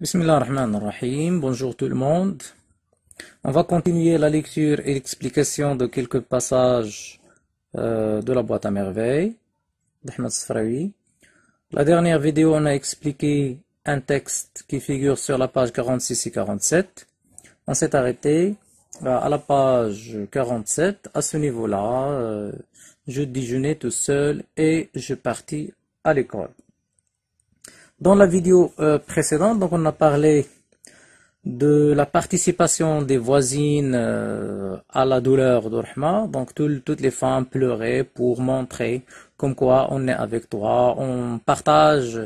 Bismillah ar-Rahman ar-Rahim, bonjour tout le monde. On va continuer la lecture et l'explication de quelques passages euh, de la boîte à merveilles d'Ahmed Sfraoui. La dernière vidéo, on a expliqué un texte qui figure sur la page 46 et 47. On s'est arrêté euh, à la page 47. À ce niveau-là, euh, je déjeunais tout seul et je partis à l'école. Dans la vidéo euh, précédente, donc on a parlé de la participation des voisines euh, à la douleur Rahma. Donc toutes les femmes pleuraient pour montrer comme quoi on est avec toi, on partage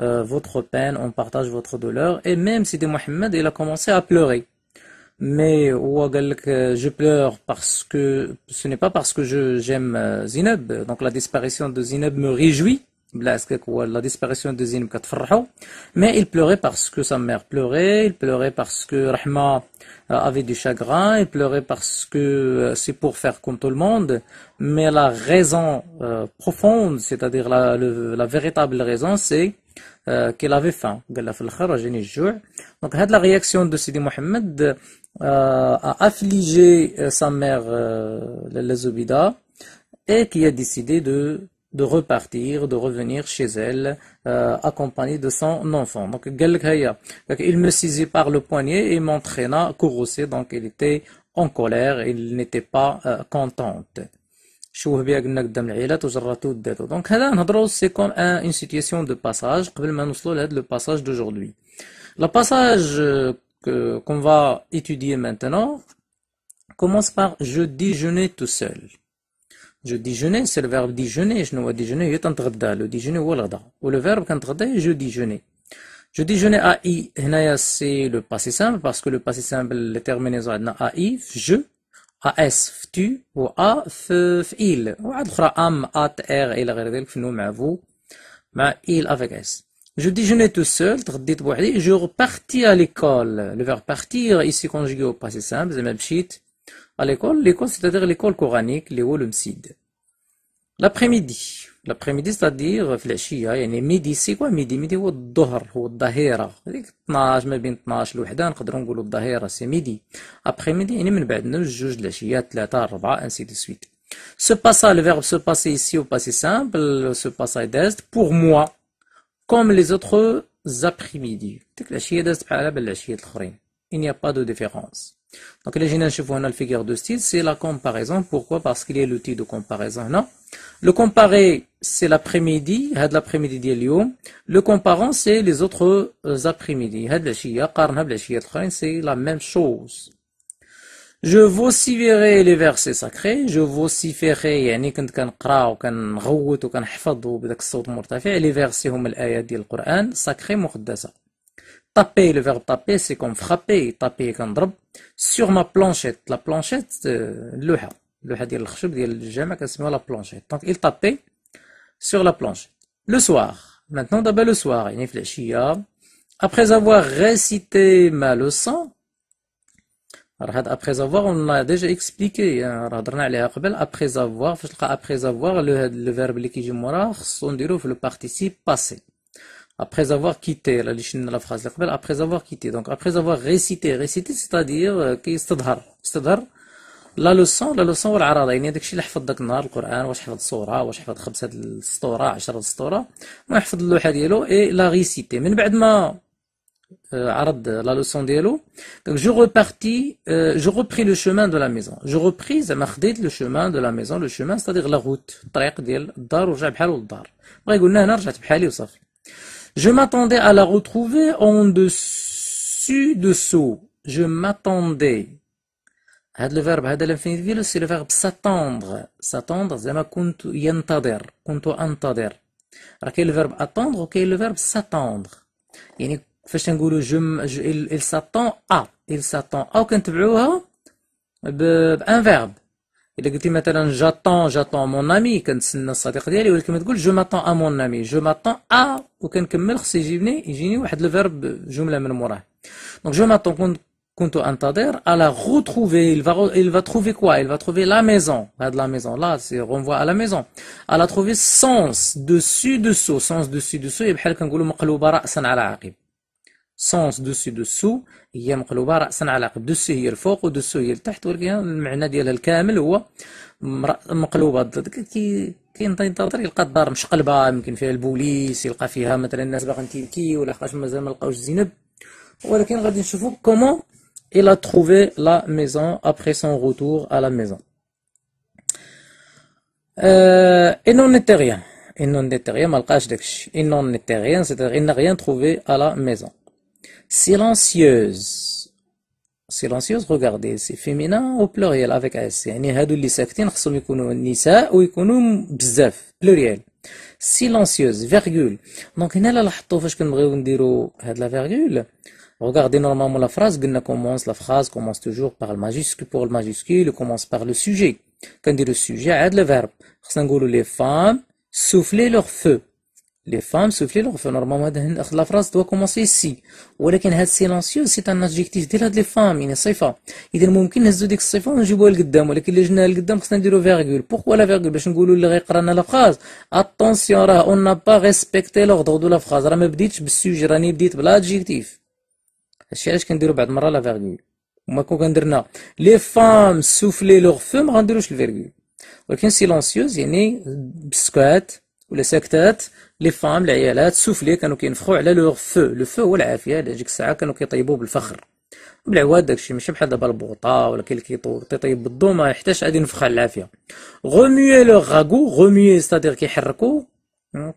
euh, votre peine, on partage votre douleur. Et même si Sidi Mohamed, il a commencé à pleurer. Mais je pleure parce que ce n'est pas parce que j'aime Zineb. Donc la disparition de Zineb me réjouit la disparition de mais il pleurait parce que sa mère pleurait, il pleurait parce que Rahma euh, avait du chagrin, il pleurait parce que euh, c'est pour faire comme tout le monde, mais la raison euh, profonde, c'est-à-dire la, véritable raison, c'est qu'elle avait faim. Donc la réaction de Sidi Mohamed a affligé sa mère, la Zubida, et qui a décidé de de repartir, de revenir chez elle, accompagné euh, accompagnée de son enfant. Donc, il me saisit par le poignet et m'entraîna courroucé. Donc, il était en colère, il n'était pas euh, contente. شوه une situation de passage le passage d'aujourd'hui le passage situation euh, va étudier maintenant commence par je déjeunais tout seul je déjeunais, c'est le verbe déjeuner. Je ne déjeuner, Le déjeuner ou Ou le verbe déjeuner. je déjeunais. Je déjeunais I, C'est le passé simple parce que le passé simple, les terminaisons I, je, AS, tu, ou A, il. Ou am, at, r, il, nous, mais il avec S. Je déjeunais tout seul, je repartis à l'école. Le verbe partir, ici conjugué au passé simple, c'est même shit. À l'école, l'école, c'est-à-dire l'école coranique, les le لابخيميدي لابخيميدي ستادير في العشيه يعني ميدي سي كوا ميدي ميدي هو الظهر هو الظهيره هذيك 12 ما بين 12 لوحده نقدروا نقولوا الظهيره سي ميدي ابخيميدي يعني من بعد نوج جوج العشيه ثلاثه اربعه انسي دو سويت Se passa, le verbe se passer ici au passé بور موا كوم لي pour moi, ديك العشيه دازت après-midi. Il n'y a pas de différence. Donc, les a la figure de style, c'est la comparaison. Pourquoi Parce qu'il y a l'outil de comparaison. Non Le comparer, c'est l'après-midi, l'après-midi d'Elium. Le comparant, c'est les autres euh, après-midi. C'est la même chose. Je vociférerai les versets sacrés, je vociférai, يعني كنت كنقرا وكنغوت وكنحفظ بداك الصوت المرتفع les versets هما hum l'Ayat ديال Coran, sacrés مقدسه Taper, le verbe taper, c'est comme frapper, taper drop sur ma planchette. La planchette, le le le ديال dit le الجامع كنسميوها la planchette. Donc il tapait sur la planchette. Le soir, maintenant d'abord le soir, il réfléchit après avoir récité ma leçon, après avoir, on l'a déjà expliqué, hein, après avoir, après avoir, le, verbe son le participe passé après avoir quitté, la la phrase, après avoir quitté, donc après avoir récité, récité c'est-à-dire كيستظهر استظهر leçon la leçon لوسون والعراضه يعني داكشي اللي حفظ داك النهار القران واش حفظ الصوره واش حفظ خمسه السطوره 10 السطوره ويحفظ اللوحه ديالو اي لا ريسيتي من بعد ما عرض لا لوسون ديالو دونك جو ريبارتي جو ريبري لو شومان دو لا ميزون جو ريبري زعما خديت لو شومان دو لا ميزون لو شومان سيتادير لا روت الطريق ديال الدار ورجع بحالو للدار بغا يقولنا هنا رجعت بحالي وصافي je m'attendais à la retrouver en dessus, dessous. Je m'attendais. Le verbe c'est le verbe s'attendre. S'attendre, c'est ma s'attendre. entader. Quel est le verbe attendre? Quel est le verbe s'attendre? Il s'attend à. Il s'attend à un verbe. الا قلتي مثلا جاتون جاتون مون امي كنتسنى الصديق ديالي ولكن ما je m'attends à ا مون امي جو ماتون ا وكنكمل خص يجيني يجيني واحد الفيرب جمله من موراه دونك جو ماتون كنت كنت انتظر على retrouver il va il va trouver quoi il va trouver la maison de la maison là c'est renvoie à la maison à a trouvé sens dessus dessous sens dessus dessous بحال كنقولوا مقلوبه راسا على عقب سونس دوسي دوسو هي مقلوبة رأسا على عقب دوسي هي الفوق ودوسو هي التحت ولكن المعنى ديالها الكامل هو مقلوبة كي كاين تنتظر يلقى الدار مشقلبة يمكن فيها البوليس يلقى فيها مثلا الناس باغين تيبكي ولا خاش مازال ما لقاوش زينب ولكن غادي نشوفو كومون الى تخوفي لا ميزون أبخي سون غوتور ا لا ميزون maison. Euh, il n'en était rien. Il n'en était rien, malgré Il n'en était rien, c'est-à-dire il n'a rien trouvé silencieuse silencieuse regardez c'est féminin au pluriel avec s يعني pluriel silencieuse virgule هنا Regardez normalement la phrase, commence, la phrase commence toujours par le majuscule, pour le majuscule, commence par le sujet. Quand on dit le sujet, aide le verbe. Les femmes soufflaient leur feu. لي فام سوفلي لغف نورمالمون هذا هن اخذ لافراز دوا كومونسي سي ولكن هاد سيلونسيو سي ان ادجيكتيف ديال هاد لي فام يعني صفه اذا ممكن نهزو ديك الصفه ونجيبوها لقدام ولكن اللي جبناها لقدام خصنا نديرو فيرغول بوكو لا فيرغول باش نقولو اللي غيقرا لنا لافراز اتونسيون راه اون نا با ريسبكتي لوردر دو لافراز راه ما بديتش بالسوجي راني بديت بالادجيكتيف هادشي علاش كنديرو بعد مره لا فيرغول وما كون كندرنا لي فام سوفلي لوغ فو ما غنديروش الفيرغول ولكن سيلونسيوز يعني بسكوات ولا ساكتات لي فام العيالات سوفلي كانوا كينفخوا على لو فو لو فو هو العافيه ديك الساعه كانوا كيطيبوا بالفخر بالعواد داكشي ماشي بحال دابا البوطا ولا كاين اللي كيطيب بالضو ما يحتاجش غادي ينفخ على العافيه غوميي لو غاغو غوميي ستادير كيحركوا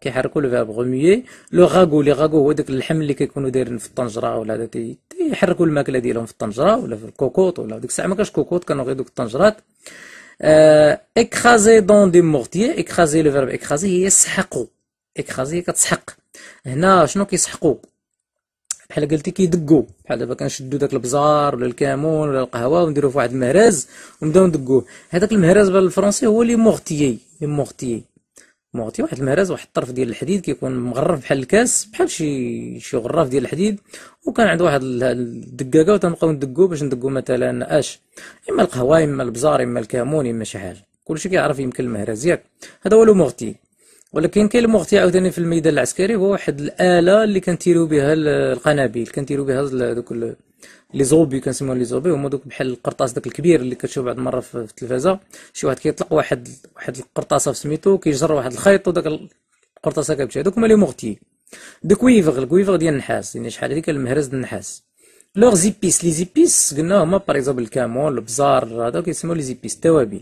كيحركوا لو فيرب غوميي لو غاغو لي غاغو هو داك اللحم اللي كيكونوا دايرين في الطنجره ولا يحركوا الماكله ديالهم في الطنجره ولا في الكوكوط ولا ديك الساعه ما كانش كوكوط كانوا غير دوك الطنجرات اكرازي دون دي مورتيي اكرازي لو فيرب اكرازي هي سحقو اكرازي كتسحق هنا شنو كيسحقو بحال قلتي كيدقو بحال دابا كنشدو داك البزار ولا الكامون ولا القهوه ونديرو فواحد المهرز ونبداو ندقوه هذاك المهرز بالفرنسي هو لي مورتيي لي مورتيي معطي واحد المهراز واحد الطرف ديال الحديد كيكون مغرف بحال الكاس بحال شي شي غراف ديال الحديد وكان عنده واحد الدقاقه وتنبقاو ندقو باش ندقو مثلا اش اما القهوه اما البزار اما الكامون اما شي حاجه كلشي كيعرف يمكن المهرز ياك هذا هو لو المغطي ولكن كاين المغطي عاوتاني في الميدان العسكري هو واحد الاله اللي كنتيرو بها القنابل كنتيرو بها دوك لي زوبي كنسميو لي زوبي هما دوك بحال القرطاس داك الكبير اللي كتشوف بعض المره في التلفازه شي واحد كيطلق واحد واحد القرطاسه في سميتو كيجر واحد الخيط وداك القرطاسه كتمشي هادوك هما لي مورتي دو كويفغ الكويفغ ديال النحاس يعني شحال هذيك المهرز ديال النحاس لوغ زيبيس لي زيبيس قلنا هما باغ اكزومبل الكامون البزار هذا كيسميو لي زيبيس التوابل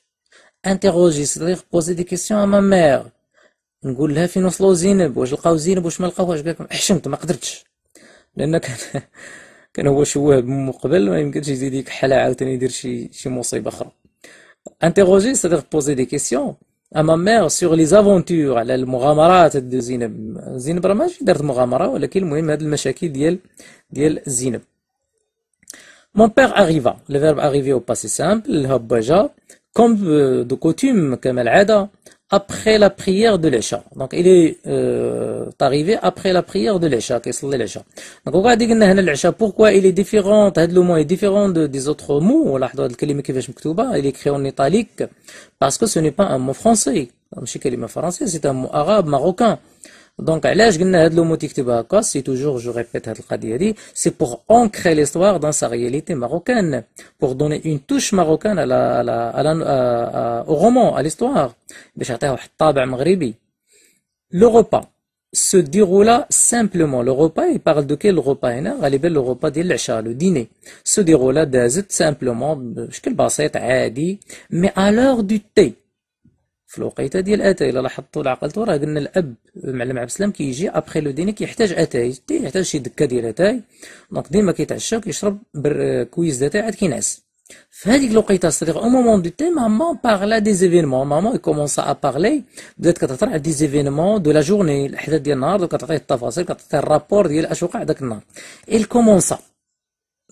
انتيغوجي صديق بوزي دي كيسيون ا ما ميغ نقول لها فين وصلوا زينب واش لقاو زينب واش ما لقاوهاش قالك حشمت ما قدرتش لان كان كان هو شوه من ما يمكنش يزيد يكحل عاوتاني يدير شي شي مصيبه اخرى انتيغوجي صديق بوزي دي كيسيون ا ما ميغ سور لي زافونتور على المغامرات دو زينب زينب راه ماشي دارت مغامره ولكن المهم هاد المشاكل ديال ديال زينب Mon père arriva. Le verbe arriver au passé simple, le Comme euh, de coutume, comme al après la prière de l'écha, Donc il est euh, arrivé après la prière de l'écha Donc on va dire l'Isha, pourquoi il est différent, le mot est différent des autres mots, il est écrit en italique, parce que ce n'est pas un mot français. C'est un mot arabe, marocain. Donc, c'est toujours, je répète, c'est pour ancrer l'histoire dans sa réalité marocaine, pour donner une touche marocaine au roman, à l'histoire. Le repas se déroula simplement. Le repas, il parle de quel repas hein? Le repas le dîner, se déroula simplement, mais à l'heure du thé. في الوقيته ديال اتاي الا لاحظتوا عقلتوا راه قلنا الاب معلم عبد السلام كيجي ابخي لو ديني كيحتاج اتاي كيحتاج شي دكه ديال اتاي دونك ديما كيتعشى وكيشرب كويس د اتاي عاد كينعس في هذيك الوقيته صديق او مومون دو تي ماما بارلا دي زيفينمون ماما كومونسا ا بارلي بدات كتهضر على دي زيفينمون دو لا جورني الاحداث ديال النهار كتعطيه التفاصيل كتعطيه الرابور ديال اش وقع داك النهار اي كومونسا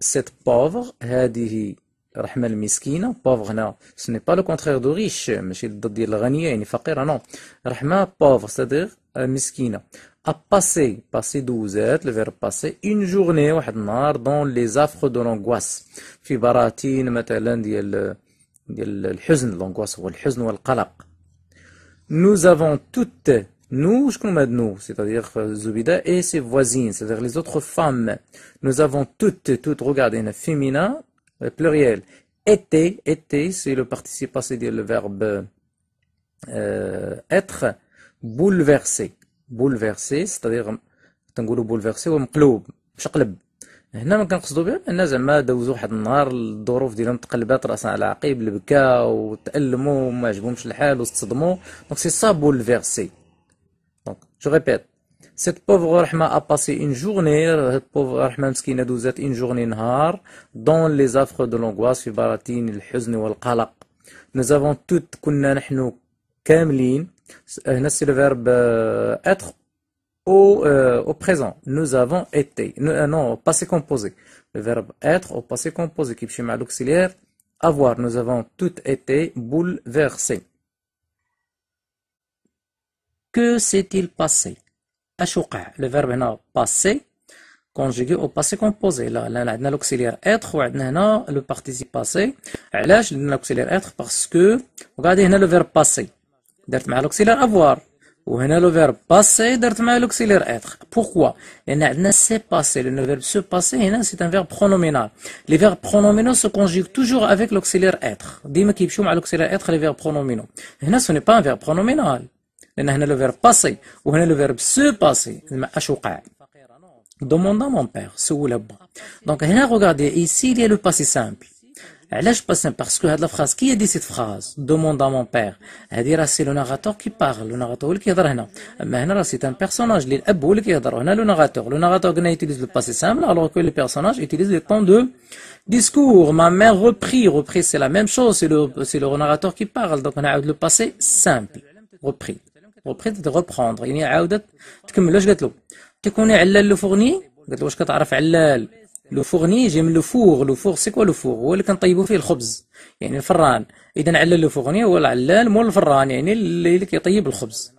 cette pauvre, هذه رحمة المسكينة pauvre هنا ce n'est pas le contraire de riche ماشي ضد ديال الغنية يعني فقيرة non رحمة pauvre c'est-à-dire مسكينة euh, a passé passé دوزات le verbe passer une journée واحد النهار dans les affres de l'angoisse في براثين مثلا ديال ديال الحزن l'angoisse هو الحزن والقلق nous avons toutes nous, je connais nous, c'est-à-dire euh, Zubida et ses voisines, c'est-à-dire les autres femmes. Nous avons toutes, toutes, regardez, une féminin, pluriel. Été, été, c'est le participe passé, c'est-à-dire le verbe euh, être, bouleversé. Bouleversé, c'est-à-dire, bouleversé, بولفيرسي ومقلوب مشقلب هنا ما كنقصدوا بها ان زعما دوزو واحد النهار الظروف ديالهم تقلبات راسا على عقيب البكا وتالموا وما عجبهمش الحال وتصدموا دونك سي سا bouleversé je répète, cette pauvre Rahma a passé une journée, cette pauvre Rahma une journée dans les affres de l'angoisse, Baratin, Nous avons toutes, euh, c'est le verbe euh, être euh, au, présent. Nous avons été, non, passé composé. Le verbe être au passé composé, qui est l'auxiliaire, avoir. Nous avons toutes été bouleversées. Que s'est-il passé le verbe est passé, conjugué au passé composé. Là, là, on a l'auxiliaire être, ou là, le participe passé. Là, je a l'auxiliaire être parce que, regardez, on a le verbe passé. D'être l'auxiliaire avoir. Ou on a le verbe passé, d'être l'auxiliaire être. Pourquoi On a se passé. Le verbe se passer, c'est un verbe pronominal. Les verbes pronominaux se conjuguent toujours avec l'auxiliaire être. dites moi qui est l'auxiliaire être, les verbes pronominaux. Là, ce n'est pas un verbe pronominal. Demandez à mon père. Donc regardez, ici il y a le passé simple. Parce que la phrase, qui a dit cette phrase? Demande à mon père. c'est le narrateur qui parle. Le narrateur. Le narrateur utilise le passé simple, alors que le personnage utilise le temps de discours. Ma mère reprit, repris, c'est la même chose, c'est le narrateur qui parle. Donc on a le passé simple, repris. وبقيت تغوبخوندر يعني عاودت تكمل واش قالت له تكوني علال لو فورني قالت له واش كتعرف علال لو فورني جاي من لو فور لو فور سي كوا لو فور هو اللي كنطيبوا فيه الخبز يعني الفران اذا علال لو فورني هو العلال مول الفران يعني اللي كيطيب الخبز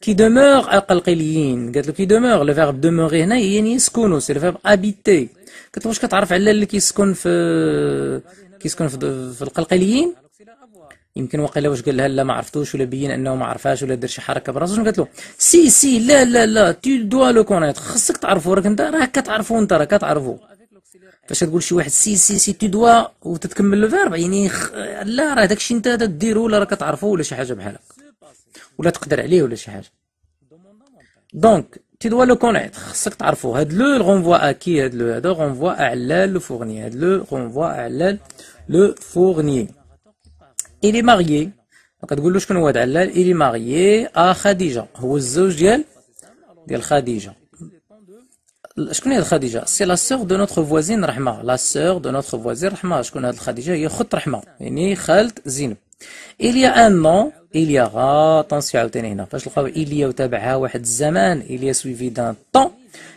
كي دومور اقلقليين قالت له كي دومور لو فيرب دوموري هنا يعني يسكنوا سي لو فيرب ابيتي قالت له واش كتعرف علال اللي كيسكن في كيسكن في القلقليين يمكن وقيلا واش قال لها لا ما عرفتوش ولا بين انه ما عرفهاش ولا دار شي حركه براسو شنو قالت له سي سي لا لا لا تي دوا لو كونيت خصك تعرفو راك انت راك كتعرفو انت راك كتعرفو فاش تقول شي واحد سي سي سي تي دوا وتتكمل لو فيرب يعني خ... لا راه داكشي انت تديرو ولا راك كتعرفو ولا شي حاجه بحال هكا ولا تقدر عليه ولا شي حاجه دونك تي دوا لو كونيت خصك تعرفو هاد لو غونفوا كي هاد لو هذا غونفوا اعلال لو فورني هاد لو غونفوا اعلال لو فورني إلي ماغيي كتقول له شكون هو هذا علال إلي ماغيي أ خديجة هو الزوج ديال ديال خديجة شكون هي خديجة سي لا سوغ دو نوتخ فوازين رحمة لا سوغ دو نوتخ فوازين رحمة شكون هاد خديجة هي خت رحمة يعني خالت زينب إليا أن نون إليا غا طونسيو عاوتاني هنا فاش لقاو إليا وتابعها واحد الزمان إليا سويفي دان طون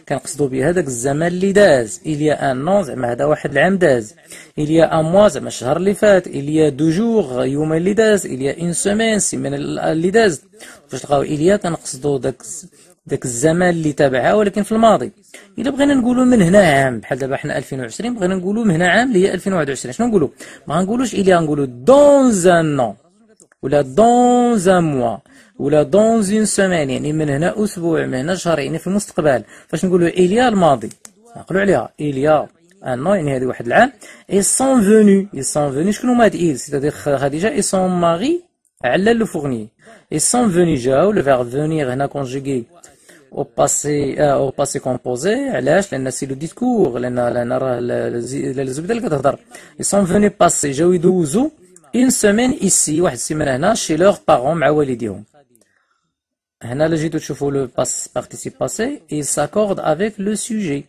كنقصدو بهذاك الزمان اللي داز إليا ان نون زعما هذا واحد العام داز إليا ان موا زعما الشهر اللي فات إليا دو جوغ يوم اللي داز إليا إن سومين سيمين اللي داز فاش تلقاو إليا كنقصدو داك ذاك الزمان اللي تابعها ولكن في الماضي الا بغينا نقولوا من هنا عام بحال دابا حنا 2020 بغينا نقولوا من هنا عام اللي هي 2021 شنو نقولوا ما غنقولوش الا نقولوا دون ان نون ولا دون ان موا ولا اون سومان يعني من هنا أسبوع من هنا شهر يعني في المستقبل فاش نقولوا إليا الماضي نقولوا عليها إليا ان يعني هذه واحد العام اي سون فوني اي سون فوني شكون هما هاد ايل سيتادير خديجه اي سون ماري على لو فورني اي سون فوني جاو لو فيغ فونيغ هنا كونجيغي او باسي او باسي كومبوزي علاش لان سي لو ديسكور لان لان راه الزبده اللي كتهضر اي سون فوني باسي جاو يدوزو اون سومين ايسي واحد السيمانه هنا شي لوغ بارون مع والديهم le participe passé, il s'accorde avec le sujet.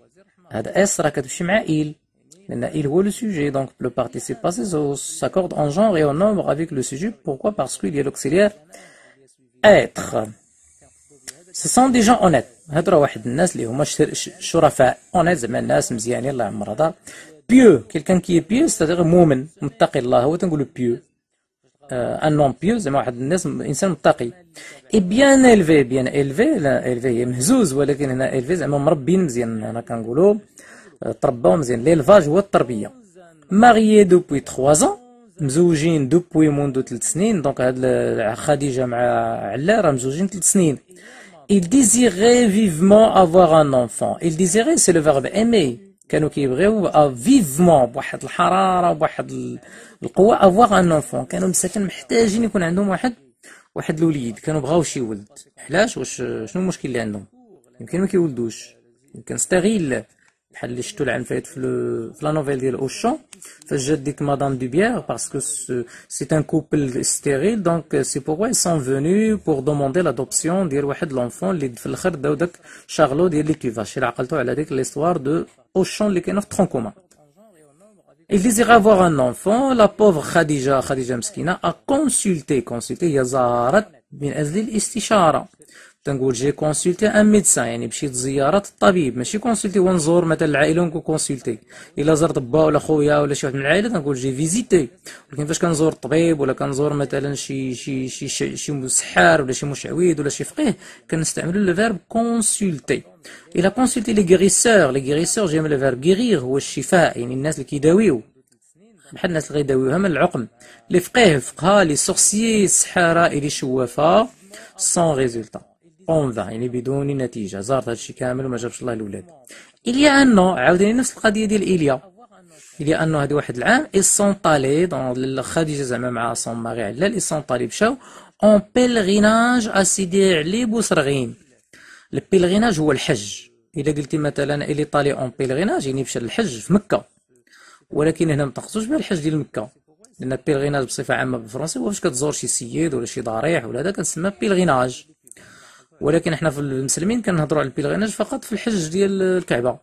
le donc le participe passé s'accorde en genre et en nombre avec le sujet. Pourquoi Parce qu'il y a l'auxiliaire être. Ce sont des gens honnêtes. pieux. Quelqu'un qui est pieux, c'est-à-dire moumen, le pieux. ان euh, لومبيو زعما واحد الناس انسان متقي اي بيان الفي بيان الفي لا الفي هي مهزوز ولكن هنا الفي زعما مربين مزيان انا كنقولوا آه، ترباو مزيان ليلفاج هو التربيه ماريي دوبوي 3 زون مزوجين دوبوي موندو 3 سنين دونك هاد خديجه مع علا راه مزوجين 3 سنين il désirait vivement avoir un enfant il désirait c'est le verbe aimer كانوا كيبغيو فيفمون بواحد الحراره بواحد القوه افواغ ان انفون كانوا مساكن محتاجين يكون عندهم واحد واحد الوليد كانوا بغاو شي ولد علاش واش شنو المشكل اللي عندهم يمكن ما كيولدوش يمكن ستغيل بحال اللي شفتو العام فات في, في لا نوفيل ديال اوشون فاش جات ديك مدام دو بيير باسكو سي ان كوبل ستيريل دونك سي بوغوا سون فوني بور دوموندي لادوبسيون ديال واحد لونفون اللي في الاخر داو داك شارلو ديال لي اللي عقلتو على ديك ليستوار دو au champ Lekenov tronc commun. Il désirait avoir un enfant. La pauvre Khadija, Khadija Mskina, a consulté, consulté Yazarat bin Azlil Istishara. تنقول جي كونسلتي ان ميدسان يعني مشيت زياره الطبيب ماشي كونسلتي ونزور مثلا العائله ونكون كونسلتي الا زرت با ولا خويا ولا شي واحد من العائله تنقول جي فيزيتي ولكن فاش كنزور الطبيب ولا كنزور مثلا شي شي شي شي, شي سحار ولا شي مشعويد ولا شي فقيه كنستعملوا الفيرب كونسلتي الا كونسلتي لي غيريسور لي غيريسور جاي من الفيرب غيرير هو الشفاء يعني الناس اللي كيداويو بحال الناس اللي غيداويوها من العقم لي فقيه فقها لي سورسيي السحاره لي شوافه سون ريزولتا اون ذا يعني بدون نتيجه زارت هادشي كامل وما جابش الله الاولاد الى انه عاوديني نفس القضيه ديال ايليا الى انه هذه واحد العام اي سون طالي دون خديجه زعما مع سون ماغي علال اي سون طالي مشاو اون بيلغيناج ا سيدي علي بوسرغين البيلغيناج هو الحج الا قلتي مثلا الي طالي اون بيلغيناج يعني مشى للحج في مكه ولكن هنا ما تنقصوش بالحج ديال مكه لان بيلغيناج بصفه عامه بالفرنسي هو فاش كتزور شي سيد ولا شي ضريح ولا هذا كنسمى بيلغيناج ولكن احنا في المسلمين كنهضروا على البيلغيناج فقط في الحج ديال الكعبه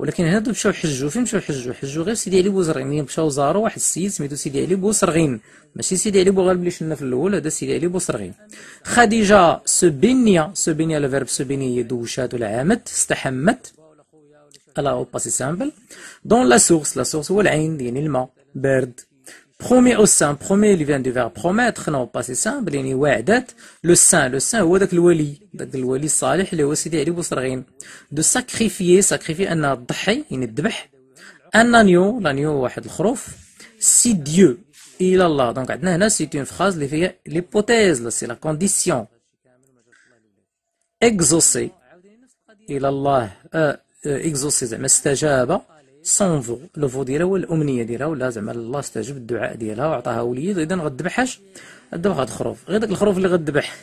ولكن دو مشاو حجوا فين مشاو حجوا حجوا غير سيدي علي بوزرغين يعني مشاو زاروا واحد السيد سميتو سيدي علي بوزرغين ماشي سيدي علي بوغالب اللي شفنا في الاول هذا سيدي علي بوزرغين خديجه سبينيا سبينيا لو فيرب هي دوشات ولا عامت استحمت الا او باسي سامبل دون لا سورس لا سورس هو العين يعني الماء بارد برومي او سان برومي اللي فيان دو فيغ بروميتر نو باسي سامبل يعني وعدات لو سان لو سان هو ذاك الولي ذاك الولي الصالح اللي هو سيدي علي بوصرغين دو ساكريفيي ساكريفي ان تضحي يعني الذبح ان انيو لانيو واحد الخروف سي ديو الى الله دونك عندنا هنا سي اون فراز اللي فيها ليبوتيز سي لا كونديسيون اكزوسي الى الله اكزوسي زعما استجاب صنفو لوفو ديالها ولا الامنيه ديالها ولا زعما الله استجب الدعاء ديالها وعطاها وليد اذا غدبحهاش غدبح هاد الخروف غير داك الخروف اللي غدبح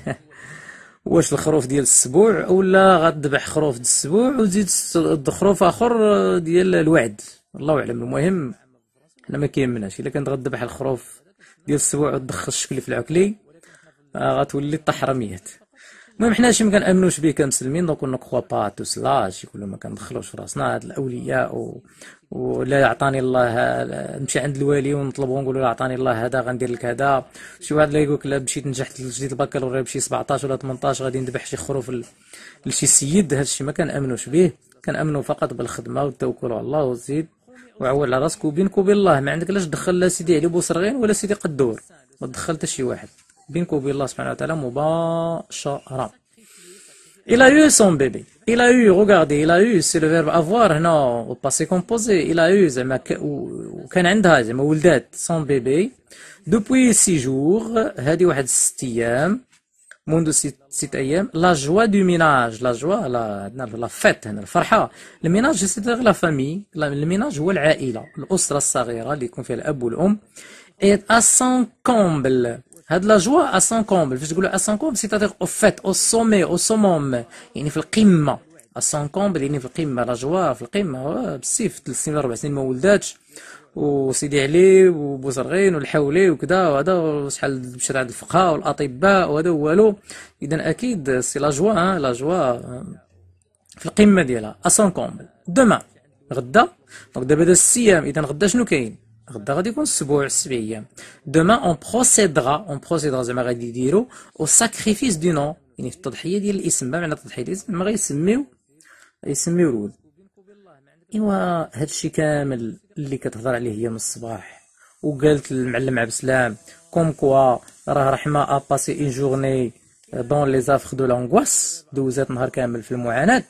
واش الخروف ديال السبوع ولا غدبح خروف ديال السبوع وتزيد خروف اخر ديال الوعد الله اعلم المهم حنا ما كيهمناش الا كانت غدبح الخروف ديال السبوع وتدخل الشكل في العكلي آه، غتولي الطحرميات المهم حنا شي ما كنامنوش به كمسلمين دونك كخوا با تو سلا شي كل ما كندخلوش في راسنا هاد الاولياء و... ولا يعطاني الله نمشي عند الوالي ونطلبو نقول له عطاني الله هذا غندير لك هذا شي واحد لا يقول لك لا مشيت نجحت جديد البكالوريا بشي 17 ولا 18 غادي نذبح شي خروف ال... لشي سيد هاد الشيء ما كنامنوش به كنامنوا فقط بالخدمه والتوكل على الله وزيد وعول على راسك وبينك وبين الله ما عندك لاش دخل لا سيدي علي بوصرغين ولا سيدي قدور ما دخلت شي واحد Il a eu son bébé. Il a eu, regardez, il a eu, c'est le verbe avoir, non, au passé composé. Il a eu, son bébé, depuis six jours, la joie du ménage, la joie, la, fête, la farha. Le ménage, cest la famille, le ménage هو est à son comble. هاد لا جوا ا سان كومبل فاش تقولوا ا سان كومبل سيتاتيغ او فيت او سومي او سوموم يعني في القمه ا سان كومبل يعني في القمه لا جوا في القمه بالسيف ثلاث سنين ربع سنين ما ولداتش وسيدي علي وبوزرغين والحولي وكذا وهذا وشحال مشات عند الفقهاء والاطباء وهذا والو اذا اكيد سي لا جوا لا جوا آه، في القمه ديالها ا سان كومبل دوما غدا دونك دابا هذا السيام اذا غدا شنو كاين غدا غادي يكون سبع ايام اون اون بروسيدرا زعما غادي يديرو او ساكريفيس دو نو يعني في التضحية ديال الاسم ما معنى تضحية الاسم ما غيسميو غيسميو الولد ايوا هادشي كامل اللي كتهضر عليه هي من الصباح وقالت المعلم عبد السلام كوم كوا راه رحمه اباسي اون جورني دون لي زافخ دو لانغواس دوزات نهار كامل في المعاناة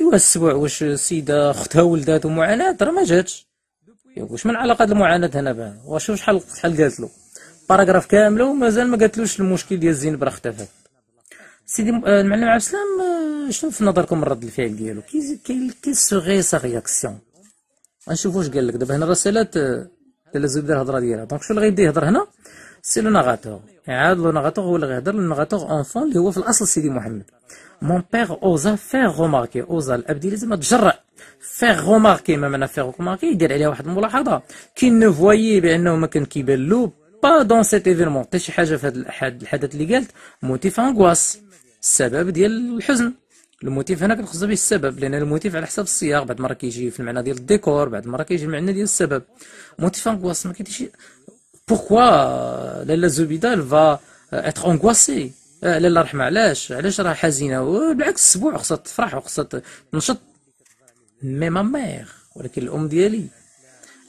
ايوا السبوع واش السيدة اختها ولدات ومعاناة راه ما جاتش واش من علاقه المعاناه هنا بها واش شحال شحال قالت له باراغراف كامله ومازال ما قالتلوش المشكل ديال الزينب راه اختفت سيدي آه، المعلم عبد السلام آه، شنو في نظركم رد الفعل ديالو كي كي كي سوغي سا رياكسيون غنشوف واش قال لك دابا هنا الرسالات لا زبده الهضره ديالها دونك شنو اللي غيبدا يهضر هنا سي لو ناغاتور يعاد لو ناغاتور هو اللي غيهضر لو ناغاتور اونفون اللي هو في الاصل سيدي محمد مون بيغ اوزا فيغ روماركي اوزا الاب ديالي زعما تجرع فيغ روماركي ما معنى فيغ روماركي يدير عليها واحد الملاحظه كي فواي بانه ما كان كيبان له با دون سيت ايفينمون حتى شي حاجه في هذا الحدث اللي قالت موتيف انغواس السبب ديال الحزن الموتيف هنا كنخص به السبب لان الموتيف على حساب الصياغ بعد مره كيجي في المعنى ديال الديكور بعد مره كيجي المعنى ديال السبب موتيف انغواس ما كاينش بوركوا لالا زوبيدال فا اتر angoissée آه، لا لا رحمة علاش علاش راه حزينة بالعكس أسبوع خصها تفرح وخصها تنشط مي ما ميغ ولكن الأم ديالي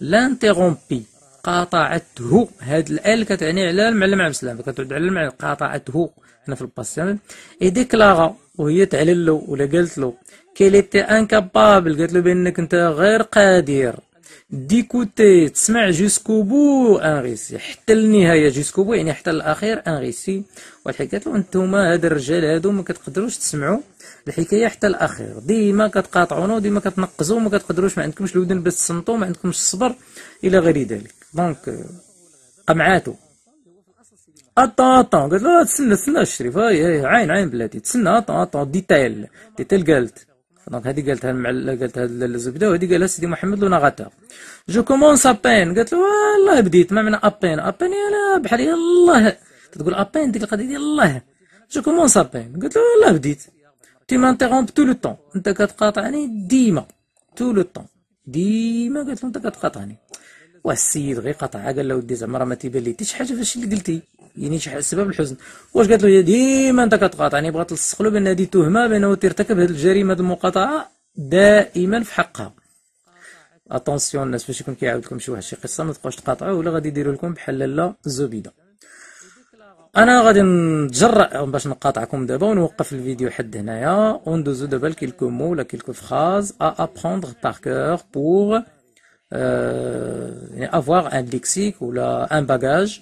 لانتيغومبي قاطعته هاد الال كتعني على المعلم عبد السلام كتعود على المعلم قاطعته هنا في الباسيان اي ديكلاغا وهي تعلل له ولا قالت له كيليتي انكابابل قالت له بانك انت غير قادر ديكوتي تسمع جوسكو بو ان ريسي حتى النهايه جوسكو بو يعني حتى الاخير ريسي والحكايه قالت له انتوما هاد الرجال هادو ما كتقدروش تسمعوا الحكايه حتى الاخير ديما كتقاطعونا وديما كتنقزوا وما كتقدروش ما عندكمش الودن باش تصنتوا ما عندكمش الصبر الى غير ذلك دونك قمعاتو اطا اطا قالت له تسنى تسنى الشريف هاي هاي عين عين بلاتي تسنى اطا اطا ديتيل ديتيل قالت دونك هذه قالتها مع قالتها الزبده وهذه قالها سيدي محمد لوناغاتا جو كومونس ابين قالت له والله بديت ما معنى ابين ابين يا بحال يالله تقول ابين ديك القضيه ديال الله جو كومونس ابين قالت له والله بديت تي مانتيغومب تو لو طون انت كتقاطعني ديما تو لو طون ديما قالت له انت كتقاطعني واه السيد غير قطع قال له ودي زعما راه ما تيبان لي حتى شي حاجه فاش اللي قلتي يعني شحال سبب الحزن واش قالت له ديما انت كتقاطعني بغات تلصق له بان هذه تهمه بانه ترتكب هذه الجريمه المقاطعه دائما في حقها اتونسيون الناس فاش يكون كيعاود لكم شي واحد شي قصه ما تبقاوش تقاطعوا ولا غادي يديروا لكم بحال لا زبيده انا غادي نتجرأ باش نقاطعكم دابا ونوقف الفيديو حد هنايا وندوزو دابا لكيلكو مو ولا كيلكو فراز ا ابروندر بار كور بور Euh, يعني avoir ان lexique ولا ان باجاج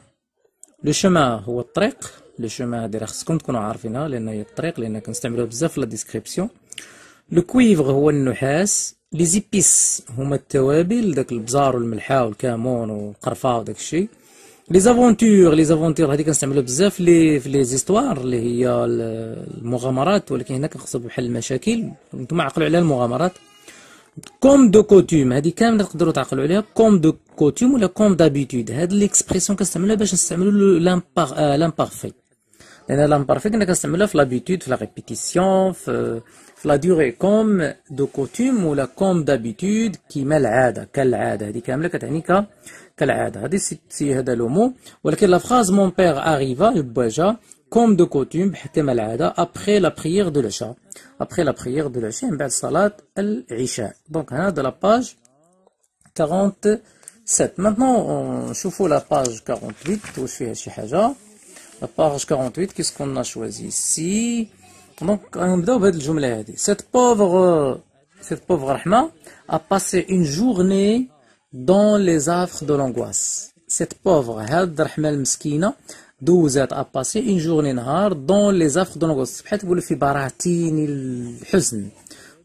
لو شومان هو الطريق لو شومان هادي راه خصكم تكونوا عارفينها لان هي الطريق لان كنستعملوها بزاف في لا ديسكريبسيون لو كويفغ هو النحاس لي زيبيس هما التوابل داك البزار والملحه والكامون والقرفه وداك الشيء لي زافونتور لي زافونتور هادي كنستعملوها بزاف لي في لي زيستوار اللي هي المغامرات ولكن هنا كنخصو بحل المشاكل نتوما عقلوا على المغامرات كوم دو كوتوم هذه كامل تقدروا تعقلوا عليها كوم دو كوتوم ولا كوم دابيتود هاد ليكسبريسيون كنستعملوها باش نستعملوا لامبار لامبارفي euh, لان لامبارفي كنا كنستعملوها في لابيتود في لا ريبيتيسيون في في لا ديوري كوم دو كوتوم ولا كوم دابيتود كيما العاده كالعاده هذه كامله كتعني ك كالعاده هذه سي هذا لو مو ولكن لا فراز مون بير اريفا يبا جا comme de coutume, après la prière de l'achat, Après la prière de l'Isha, salat al-Isha. Donc, on a de la page 47. Maintenant, on chauffe la page 48, où La page 48, qu'est-ce qu'on a choisi ici Donc, on Cette pauvre, cette pauvre Rahma a passé une journée dans les affres de l'angoisse. Cette pauvre, Had Rahma دوزات اباسي اون جورني نهار دون لي زاف دونغوس بحال تقول في براتين الحزن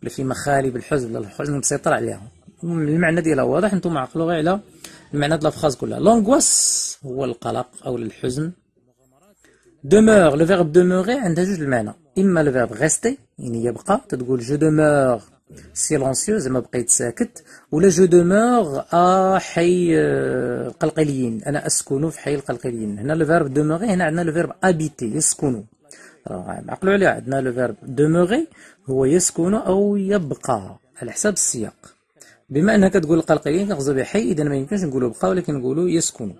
ولا في مخالب الحزن ولا الحزن مسيطر عليها المعنى ديالها واضح نتوما عقلوا غير على المعنى ديال الفخاز كلها لونغواس هو القلق او الحزن دومور لو فيرب دومور عندها جوج المعنى اما لو فيرب غيستي يعني يبقى تتقول جو دومور سيلونسيوز ما بقيت ساكت ولا جو دوموغ ا حي القلقليين انا اسكن في حي القلقليين هنا لو فيرب دوموغي هنا عندنا لو فيرب ابيتي راه عقلوا عليه عندنا لو فيرب دوموغي هو يسكن او يبقى على حساب السياق بما انها كتقول القلقليين كنقصد بها حي اذا ما يمكنش نقولوا بقى ولكن نقولوا يسكن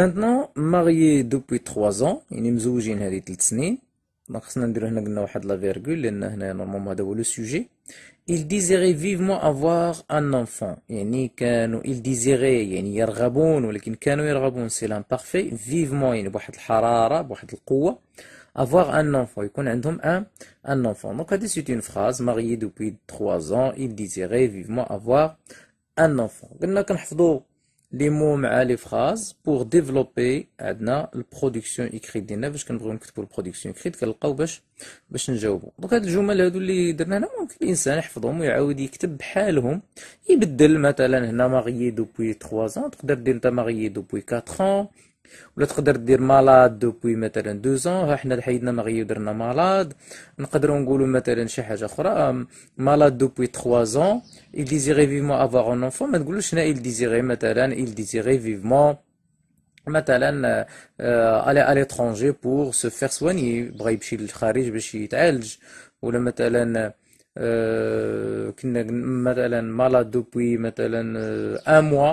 Maintenant, marié depuis trois ans, يعني مزوجين هذه 3 سنين خصنا نديرو هنا قلنا واحد لا فيرغول لان هنا نورمالمون هذا هو لو سوجي il désirait vivement avoir un enfant يعني كانوا il désirait يعني يرغبون ولكن كانوا يرغبون سي لامبارفي vivement يعني بواحد الحراره بواحد القوه avoir un enfant يكون عندهم un un enfant donc هذه سيت اون فراز marié depuis 3 ans il désirait vivement avoir un enfant قلنا كنحفظوا لي مو مع لي فراز بور ديفلوبي عندنا البرودكسيون اكريت ديالنا باش كنبغيو نكتبوا البرودكسيون اكريت كنلقاو باش باش نجاوبوا دونك هاد الجمل هادو اللي درنا هنا ممكن الانسان يحفظهم ويعاود يكتب بحالهم يبدل مثلا هنا ماغيي دوبوي 3 زون تقدر دير انت ماغيي دوبوي 4 ans ولا تقدر دير مالاد دوبوي مثلا دو زون ها حنا حيدنا مغيو درنا مالاد نقدروا نقولوا مثلا شي حاجه اخرى مالاد دوبوي 3 زون il désirait vivement avoir un enfant ما تقولوش هنا il ديزيري مثلا il ديزيري فيفمون مثلا آه، aller à l'étranger بور سو فير سواني بغا يمشي للخارج باش يتعالج ولا مثلا آه، كنا مثلا مالاد دوبوي مثلا ان آه، موا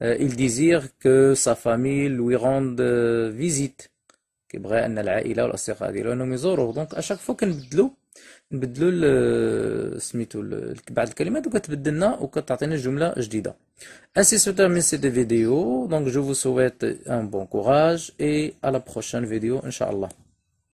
il désire que sa famille lui rende visite كيبغي ان العائله والاصدقاء ديالو انهم يزوروه دونك اشاك فوا كنبدلو نبدلو سميتو بعض الكلمات وكتبدلنا وكتعطينا جمله جديده ainsi se termine cette vidéo donc je vous souhaite un bon courage et à la prochaine vidéo inchallah